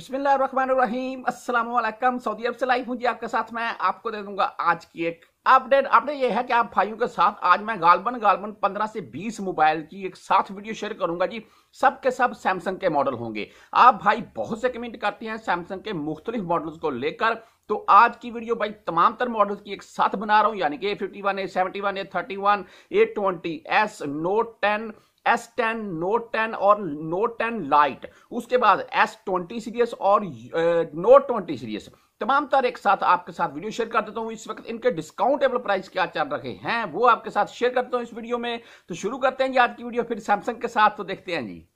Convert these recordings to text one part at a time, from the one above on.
बिस्मिल्लाम अस्सलाम सऊदी अरब से लाइव हूँ जी आपके साथ मैं आपको दे दूंगा आज की एक अपडेट अपडेट ये है कि आप भाइयों के साथ आज मैं गालबन गालबन 15 से 20 मोबाइल की एक साथ वीडियो शेयर करूंगा जी सब के सब सैमसंग के मॉडल होंगे आप भाई बहुत से कमेंट करते हैं सैमसंग के मुख्तलिफ मॉडल्स को लेकर तो आज की वीडियो भाई तमाम तर मॉडल्स की एक साथ बना रहा हूँ यानी कि A fifty one A seventy one A thirty one A twenty S note ten S ten note ten और नोट टेन लाइट उसके बाद एस ट्वेंटी सीरीज और नोट ट्वेंटी सीरीज तमाम तार एक साथ आपके साथ वीडियो शेयर कर देता हूँ इस वक्त इनके डिस्काउंटेबल प्राइस क्या चल रहे हैं वो आपके साथ शेयर करता हूँ इस वीडियो में तो शुरू करते हैं जी आज की वीडियो फिर सैमसंग के साथ तो देखते हैं जी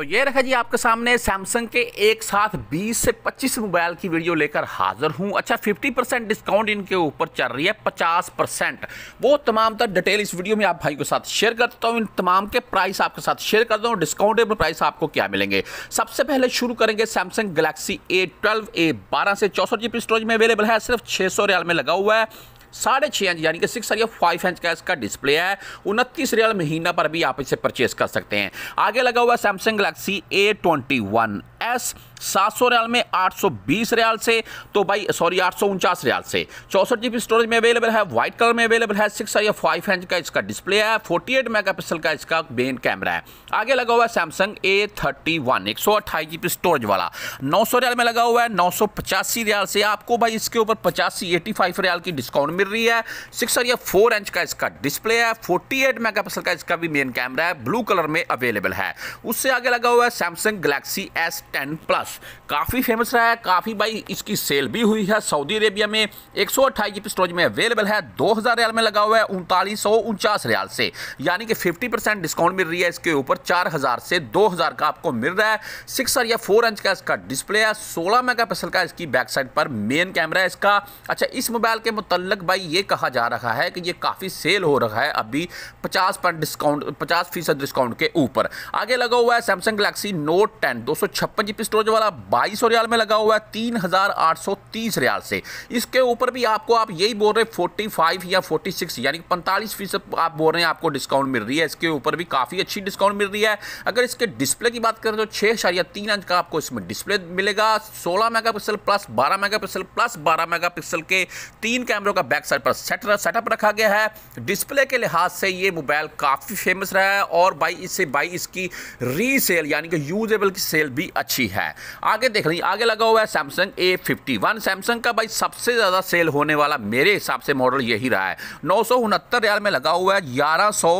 तो ये रखा जी आपके सामने सैमसंग के एक साथ 20 से 25 मोबाइल की वीडियो लेकर हाजिर हूँ अच्छा 50 परसेंट डिस्काउंट इनके ऊपर चल रही है 50 परसेंट वो तमाम तर डिटेल इस वीडियो में आप भाई के साथ शेयर करता हूँ इन तमाम के प्राइस आपके साथ शेयर करता हूँ डिस्काउंटेबल प्राइस आपको क्या मिलेंगे सबसे पहले शुरू करेंगे सैमसंग गलेक्सी ए ट्वेल्व से चौसठ स्टोरेज में अवेलेबल है सिर्फ छः सौ में लगा हुआ है साढ़े छः इंच यानी कि सिक्स या फाइव इंच का इसका डिस्प्ले है उनतीस रियल महीना पर भी आप इसे परचेज कर सकते हैं आगे लगा हुआ Samsung Galaxy A twenty one S सात सौ रियाल में आठ सौ बीस रियाल से तो भाई सॉरी आठ सौ उनचास रियाल से चौसठ जीबी स्टोरेज में अवेलेबल है व्हाइट कलर में अवेलेबल है सिक्स आई फाइव इंच का इसका डिस्प्ले है फोर्टी एट मेगा पिक्सल का इसका मेन कैमरा है आगे लगा हुआ है सैमसंग ए थर्टी वन एक सौ अट्ठाईस जीबी स्टोरेज वाला नौ सौ रियाल में लगा हुआ है नौ सौ पचासी रियाल से आपको भाई इसके ऊपर पचासी एटी फाइव रियाल की डिस्काउंट मिल रही है सिक्स आई फोर इंच का इसका डिस्प्ले है फोर्टी एट मेगा पिक्सल का इसका भी मेन कैमरा है ब्लू कलर में अवेलेबल है उससे आगे लगा हुआ है Samsung Galaxy S ten plus काफ़ी फेमस रहा है काफ़ी भाई इसकी सेल भी हुई है सऊदी अरेबिया में एक सौ अट्ठाईस जी स्टोरेज में अवेलेबल है दो हज़ार रियाल में लगा हुआ है उनतालीस सौ उनचास रियाल से यानी कि फिफ्टी परसेंट डिस्काउंट मिल रही है इसके ऊपर चार हज़ार से दो हज़ार का आपको मिल रहा है सिक्स या फोर इंच का इसका डिस्प्ले है सोलह मेगा का इसकी बैक साइड पर मेन कैमरा है इसका अच्छा इस मोबाइल के मुतलक भाई ये कहा जा रहा है कि ये काफ़ी सेल हो रहा है अभी पचास पर डिस्काउंट पचास फीसद डिस्काउंट के ऊपर आगे लगा हुआ है सैमसंग गलेक्सी नोट टेन दो सौ छप्पन जी स्टोरेज वाला बाईस रियाल में लगा हुआ है तीन हज़ार आठ सौ तीस रियाल से इसके ऊपर भी आपको आप यही बोल रहे फोर्टी फाइव या फोर्टी सिक्स यानी पैंतालीस फीसद आप बोल रहे हैं आपको डिस्काउंट मिल रही है इसके ऊपर भी काफ़ी अच्छी डिस्काउंट मिल रही है अगर इसके डिस्प्ले की बात करें तो छः शारिया तीन इंच का आपको इसमें डिस्प्ले मिलेगा सोलह मेगा पिक्सल प्लस बारह मेगा पिक्सल प्लस बारह मेगा पिक्सल के तीन कैमरों का बैक साइड पर सेट सेटअप रखा गया है डिस्प्ले के लिहाज से ये मोबाइल काफ़ी फेमस रहा है और भाई इससे भाई इसकी रीसेल यानी कि यूजेबल की सेल भी अच्छी अच्छी है आगे देख रही आगे लगा हुआ है Samsung A fifty one Samsung का भाई सबसे ज़्यादा सेल होने वाला मेरे हिसाब से मॉडल यही रहा है नौ सौ उनहत्तर रियाल में लगा हुआ है ग्यारह सौ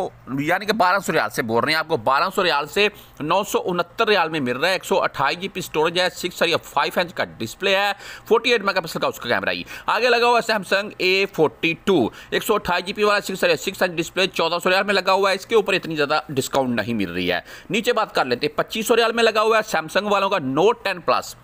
यानी कि बारह सौ रियाल से बोल रहे हैं आपको बारह सौ रियाल से नौ सौ उनहत्तर रियाल में मिल रहा है एक सौ अट्ठाईस जी पी स्टोरेज है सिक्स या फाइव इंच का डिस्प्ले है फोर्टी एट मेगा पिक्सल का उसका कैमरा ही आगे लगा हुआ है सैमसंग ए फोर्टी टू एक सौ अट्ठाईस जी पी वाला सिक्स या सिक्स इंच डिस्प्ले चौदह सौ रियाल में लगा हुआ है इसके ऊपर इतनी ज़्यादा डिस्काउंट नहीं मिल रही है नीचे बात कर लेते हैं पच्चीस सौ रियाल में लगा हुआ है सैमसंग वाला वालों का नोट टेन प्लस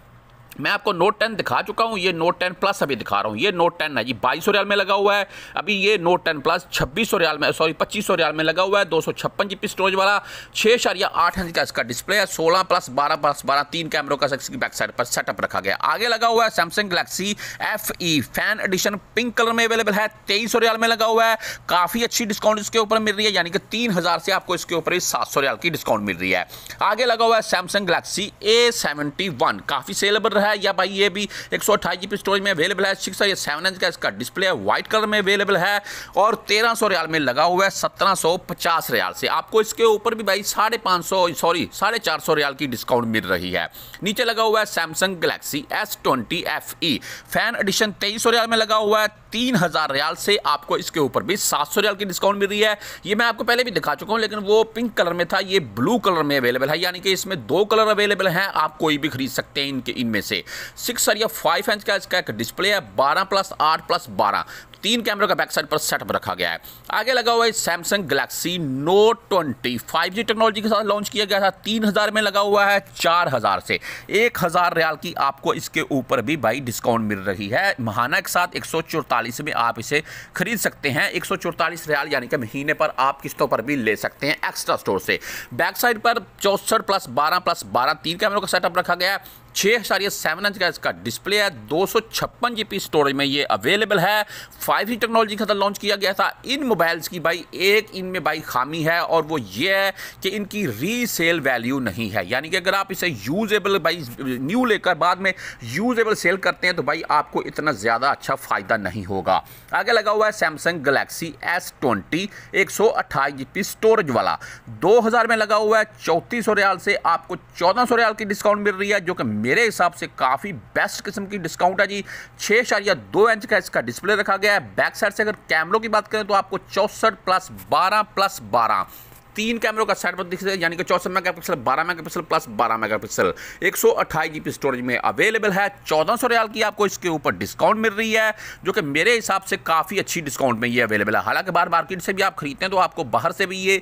मैं आपको नोट टेन दिखा चुका हूँ ये नोट टेन प्लस अभी दिखा रहा हूँ ये नोट टेन है जी बाईस सौ रियाल में लगा हुआ है अभी ये नोट टेन प्लस छब्बीस सौ रियाल में सॉरी पच्चीस सौ रियाल में लगा हुआ है दो सौ छप्पन जी स्टोरेज वाला छः शारिया आठ इंच का इसका डिस्प्ले है सोलह प्लस बारह प्लस बारह तीन कैमरों का इसकी बैक साइड पर सेटअप रखा गया आगे लगा हुआ है Samsung Galaxy F E fan edition pink colour में अवेलेबल है तेईस सौ रियाल में लगा हुआ है काफ़ी अच्छी डिस्काउंट इसके ऊपर मिल रही है यानी कि तीन हज़ार से आपको इसके ऊपर ही सात सौ रियाल की डिस्काउंट मिल रही है आगे लगा हुआ है Samsung Galaxy A seventy one काफ़ी सेलेबल रहा है या भाई ये भी एक सौ स्टोरेज में अवेलेबल है सिक्स या सेवन इंच का इसका डिस्प्ले है वाइट कलर में अवेलेबल है और तेरह सौ रियाल में लगा हुआ है सत्रह सौ पचास रियाल से आपको इसके ऊपर भी भाई साढ़े पाँच सौ सॉरी साढ़े चार सौ रियाल की डिस्काउंट मिल रही है नीचे लगा हुआ है Samsung Galaxy S twenty F E fan edition तेईस सौ रियाल में लगा हुआ है तीन हज़ार रियाल से आपको इसके ऊपर भी सात सौ रियाल की डिस्काउंट मिल रही है ये मैं आपको पहले भी दिखा चुका हूँ लेकिन वो पिंक कलर में था ये ब्लू कलर में अवेलेबल है यानी कि इसमें दो कलर अवेलेबल हैं आप कोई भी खरीद सकते हैं इनके इनमें से सिक्स और या फाइव इंच का इसका एक डिस्प्ले है बारह प्लस आठ प्लस बारह तीन कैमरों का बैक साइड पर सेटअप रखा गया है आगे लगा हुआ है Samsung Galaxy Note twenty five G technology के साथ लॉन्च किया गया था तीन हज़ार में लगा हुआ है चार हज़ार से एक हज़ार रियाल की आपको इसके ऊपर भी भाई डिस्काउंट मिल रही है महाना के साथ एक सौ चौतालीस में आप इसे खरीद सकते हैं एक सौ चौतालीस रियाल यानी कि महीने पर आप किस्तों पर भी ले सकते हैं एक्स्ट्रा स्टोर से बैक साइड पर चौंसठ प्लस बारह प्लस बारह तीन कैमरों का सेटअप रखा गया है छः साढ़े सेवन इंच का इसका डिस्प्ले है दो सौ छप्पन जी पी स्टोरेज में ये अवेलेबल है फाइव जी टेक्नोलॉजी के साथ लॉन्च किया गया था इन मोबाइल्स की भाई एक इनमें भाई खामी है और वो ये है कि इनकी रीसेल वैल्यू नहीं है यानी कि अगर आप इसे यूजेबल भाई न्यू लेकर बाद में यूजेबल सेल करते हैं तो भाई आपको इतना ज़्यादा अच्छा फ़ायदा नहीं होगा आगे लगा हुआ है सैमसंग गलेक्सी एस ट्वेंटी एक सौ अट्ठाईस जी पी स्टोरेज वाला दो हज़ार में लगा हुआ है चौंतीस सौ रियाल से आपको चौदह सौ रियाल की डिस्काउंट मिल रही है जो कि मेरे हिसाब से काफ़ी बेस्ट किस्म की डिस्काउंट है जी छः या दो इंच का इसका डिस्प्ले रखा गया है बैक साइड से अगर कैमरों की बात करें तो आपको चौंसठ प्लस बारह प्लस बारह तीन कैमरों का सेटअप पर दिख सकता है यानी कि चौसठ मेगा पिक्सल बारह मेगा पिक्सल प्लस बारह मेगा पिक्सल एक सौ अट्ठाईस जी स्टोरेज में अवेलेबल है चौदह सौ रियाल की आपको इसके ऊपर डिस्काउंट मिल रही है जो कि मेरे हिसाब से काफ़ी अच्छी डिस्काउंट में ये अवेलेबल है हालांकि बाहर मार्केट से भी आप खरीदते हैं तो आपको बाहर से भी ये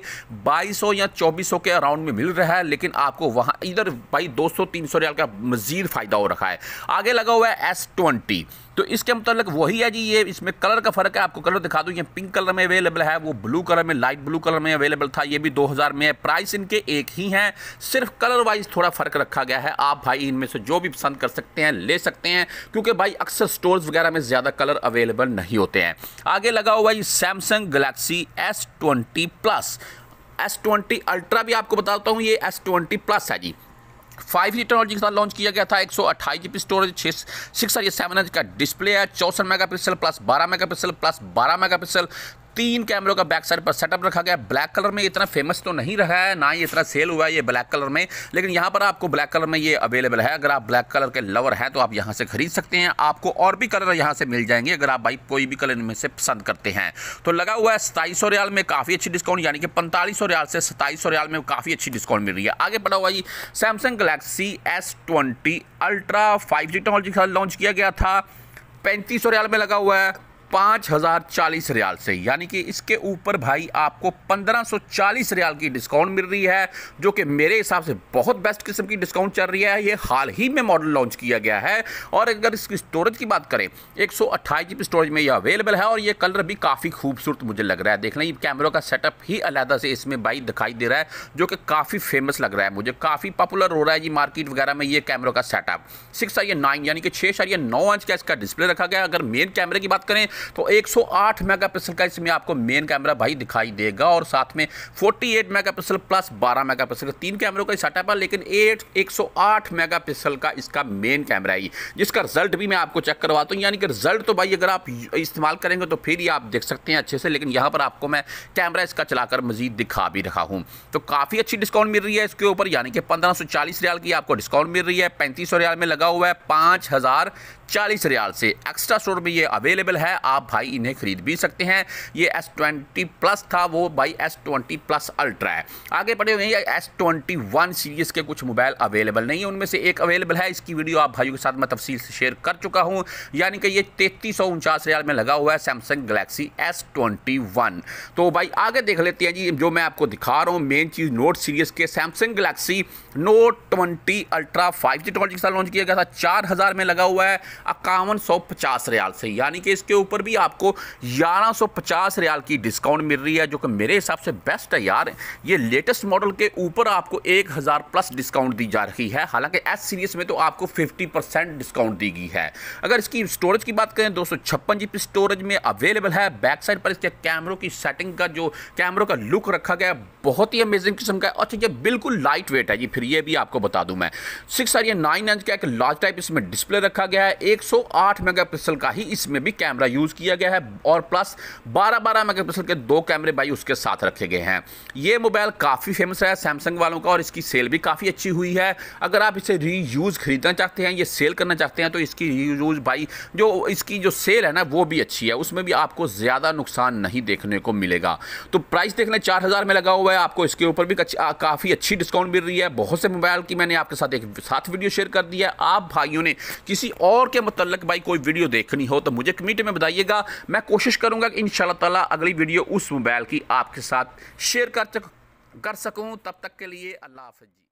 बाईस या चौबीस के अराउंड में मिल रहा है लेकिन आपको वहाँ इधर भाई दो सौ रियाल का मजीद फ़ायदा हो रखा है आगे लगा हुआ है एस ट्वेंटी तो इसके मतलब वही है जी ये इसमें कलर का फ़र्क है आपको कलर दिखा दूँ ये पिंक कलर में अवेलेबल है वो ब्लू कलर में लाइट ब्लू कलर में अवेलेबल था ये भी 2000 में है प्राइस इनके एक ही हैं सिर्फ कलर वाइज थोड़ा फ़र्क रखा गया है आप भाई इनमें से जो भी पसंद कर सकते हैं ले सकते हैं क्योंकि भाई अक्सर स्टोर वगैरह में ज़्यादा कलर अवेलेबल नहीं होते हैं आगे लगा हुआ ये Samsung Galaxy S plus S twenty ultra भी आपको बताता हूँ ये एस ट्वेंटी प्लस है जी फाइव जी टेक्नोलॉजी के साथ लॉन्च किया गया था एक सौ अट्ठाईस जी बी स्टोरेज छः सिक्स और ये सेवन एच का डिस्प्ले है चौसठ मेगा पिक्सल प्लस बारह मेगा पिक्सल प्लस बारह मेगा पिक्सल तीन कैमरों का बैक साइड पर सेटअप रखा गया ब्लैक कलर में इतना फेमस तो नहीं रहा है ना ही इतना सेल हुआ है ये ब्लैक कलर में लेकिन यहाँ पर आपको ब्लैक कलर में ये अवेलेबल है अगर आप ब्लैक कलर के लवर हैं तो आप यहाँ से खरीद सकते हैं आपको और भी कलर यहाँ से मिल जाएंगे अगर आप भाई कोई भी कलर इनमें से पसंद करते हैं तो लगा हुआ है सताईस रियाल में काफ़ी अच्छी डिस्काउंट यानी कि पैंतालीस रियाल से सताईस रियाल में काफ़ी अच्छी डिस्काउंट मिल रही है आगे बढ़ा हुआ जी Samsung Galaxy S twenty ultra five G technology के साथ लॉन्च किया गया था पैंतीस रियाल में लगा हुआ है पाँच हज़ार चालीस रियाल से यानी कि इसके ऊपर भाई आपको पंद्रह सौ चालीस रियाल की डिस्काउंट मिल रही है जो कि मेरे हिसाब से बहुत बेस्ट किस्म की डिस्काउंट चल रही है ये हाल ही में मॉडल लॉन्च किया गया है और अगर इसकी स्टोरेज की बात करें एक सौ अट्ठाईस जी स्टोरेज में ये अवेलेबल है और ये कलर भी काफ़ी खूबसूरत मुझे लग रहा है देख लें कैमरों का सेटअप ही अलहदा से इसमें भाई दिखाई दे रहा है जो कि काफ़ी फेमस लग रहा है मुझे काफ़ी पॉपुलर हो रहा है जी मार्केट वगैरह में ये कैमरों का सेटअप सिक्स आइए नाइन यानी कि छः आइए नौ इंच का इसका डिस्प्ले रखा गया अगर मेन कैमरे की बात करें तो 108 मेगापिक्सल का इसमें आपको मेन कैमरा भाई दिखाई देगा और साथ में 48 मेगापिक्सल प्लस 12 मेगापिक्सल का तीन कैमरों का सेटअप है लेकिन एट 108 मेगापिक्सल का इसका मेन कैमरा है जिसका रिजल्ट भी मैं आपको चेक करवाता हूँ यानी कि रिजल्ट तो भाई अगर आप इस्तेमाल करेंगे तो फिर ही आप देख सकते हैं अच्छे से लेकिन यहाँ पर आपको मैं कैमरा इसका चलाकर मजीद दिखा भी रहा हूँ तो काफ़ी अच्छी डिस्काउंट मिल रही है इसके ऊपर यानी कि पंद्रह रियाल की आपको डिस्काउंट मिल रही है पैंतीस रियाल में लगा हुआ है पाँच चालीस रियाल से एक्स्ट्रा स्टोर में ये अवेलेबल है आप भाई इन्हें खरीद भी सकते हैं ये एस ट्वेंटी प्लस था वो भाई एस ट्वेंटी प्लस अल्ट्रा है आगे बढ़े हुए एस ट्वेंटी वन सीरीज़ के कुछ मोबाइल अवेलेबल नहीं है उनमें से एक अवेलेबल है इसकी वीडियो आप भाइयों के साथ मैं तफसील से शेयर कर चुका हूँ यानी कि ये तैतीस सौ उनचास रियाल में लगा हुआ है Samsung Galaxy S twenty one तो भाई आगे देख लेते हैं जी जो मैं आपको दिखा रहा हूँ मेन चीज़ नोट सीरीज़ के Samsung Galaxy Note twenty ultra five G twenty के साथ लॉन्च किया गया था चार हज़ार में लगा हुआ है इक्यावन सौ पचास रियाल से यानी कि इसके ऊपर भी आपको ग्यारह सौ पचास रियाल की डिस्काउंट मिल रही है जो कि मेरे हिसाब से बेस्ट है यार ये लेटेस्ट मॉडल के ऊपर आपको एक हज़ार प्लस डिस्काउंट दी जा रही है हालांकि एस सीरीज़ में तो आपको फिफ्टी परसेंट डिस्काउंट दी गई है अगर इसकी स्टोरेज की बात करें दो सौ छप्पन जी स्टोरेज में अवेलेबल है बैक साइड पर इसके कैमरों की सेटिंग का जो कैमरों का लुक रखा गया बहुत ही अमेजिंग किस्म का अच्छा ये बिल्कुल लाइट वेट है जी फिर ये भी आपको बता दूं मैं सिक्स आर ये नाइन इंच का एक लार्ज टाइप इसमें डिस्प्ले रखा गया है 108 मेगापिक्सल का ही इसमें भी कैमरा यूज़ किया गया है और प्लस 12 12 मेगापिक्सल के दो कैमरे भाई उसके साथ रखे गए हैं ये मोबाइल काफ़ी फेमस है सैमसंग वालों का और इसकी सेल भी काफ़ी अच्छी हुई है अगर आप इसे री ख़रीदना चाहते हैं ये सेल करना चाहते हैं तो इसकी री भाई जो इसकी जो सेल है ना वो भी अच्छी है उसमें भी आपको ज़्यादा नुकसान नहीं देखने को मिलेगा तो प्राइस देखने चार में लगा हुआ है आपको इसके ऊपर भी काफ़ी अच्छी डिस्काउंट मिल रही है बहुत से मोबाइल की मैंने आपके साथ एक साथ वीडियो शेयर कर दी है आप भाइयों ने किसी और के मतलब भाई कोई वीडियो देखनी हो तो मुझे कमेंट में बताइएगा मैं कोशिश करूंगा कि इन ताला अगली वीडियो उस मोबाइल की आपके साथ शेयर कर कर सकूँ तब तक के लिए अल्लाह हाफ